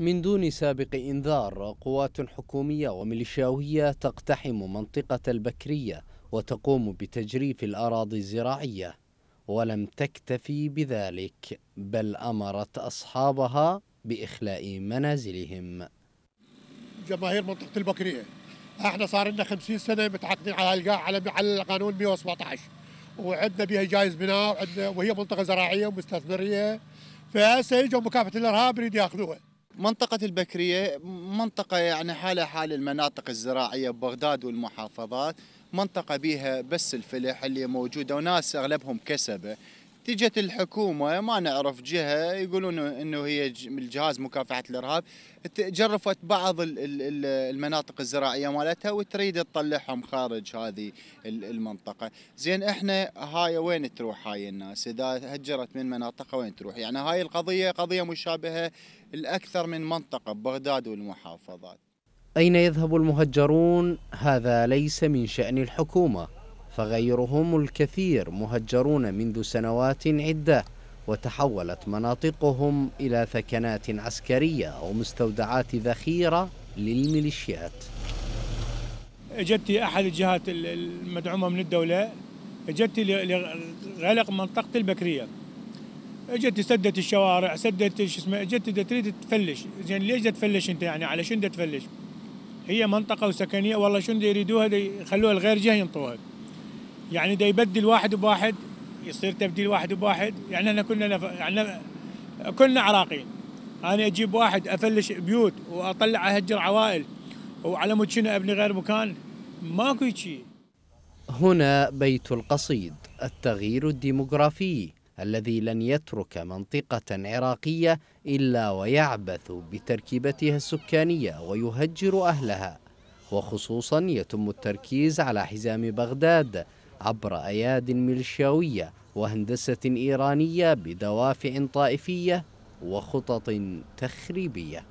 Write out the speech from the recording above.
من دون سابق إنذار قوات حكومية وميليشياوية تقتحم منطقة البكرية وتقوم بتجريف الأراضي الزراعية ولم تكتفي بذلك بل أمرت أصحابها بإخلاء منازلهم جماهير منطقة البكرية احنا صار لنا 50 سنة متعاقدين على على القانون 117 وعندنا بها جائز بناء وعندنا وهي منطقة زراعية ومستثمرية فهسه يجوا مكافحة الإرهاب يريد ياخذوها منطقة البكرية منطقة يعني حالة حال المناطق الزراعية ببغداد والمحافظات منطقة بيها بس الفلح اللي موجودة وناس أغلبهم كسبة تجت الحكومه ما نعرف جهه يقولون انه هي الجهاز مكافحه الارهاب جرفت بعض المناطق الزراعيه مالتها وتريد تطلعهم خارج هذه المنطقه، زين احنا هاي وين تروح هاي الناس؟ اذا هجرت من مناطقها وين تروح؟ يعني هاي القضيه قضيه مشابهه الاكثر من منطقه ببغداد والمحافظات. اين يذهب المهجرون؟ هذا ليس من شان الحكومه. فغيرهم الكثير مهجرون منذ سنوات عدة وتحولت مناطقهم إلى ثكنات عسكرية أو مستودعات ذخيرة للميليشيات اجت احد الجهات المدعومه من الدوله اجت لغلق منطقه البكريه اجت سدت الشوارع سدت شو اسمه اجت تريد تفلش زين ليش تفلش انت يعني على شنو تفلش هي منطقه وسكنيه والله شنو يريدوها يخلوها الغير جهه ينطوها يعني ده يبدل واحد بواحد يصير تبديل واحد بواحد يعني احنا كنا نف... يعني كنا عراقيين انا اجيب واحد افلش بيوت واطلع اهجر عوائل وعلى مود شنو ابني غير مكان ماكو شيء هنا بيت القصيد التغيير الديموغرافي الذي لن يترك منطقة عراقية إلا ويعبث بتركيبتها السكانية ويهجر أهلها وخصوصا يتم التركيز على حزام بغداد عبر أياد ميليشياوية وهندسة إيرانية بدوافع طائفية وخطط تخريبيه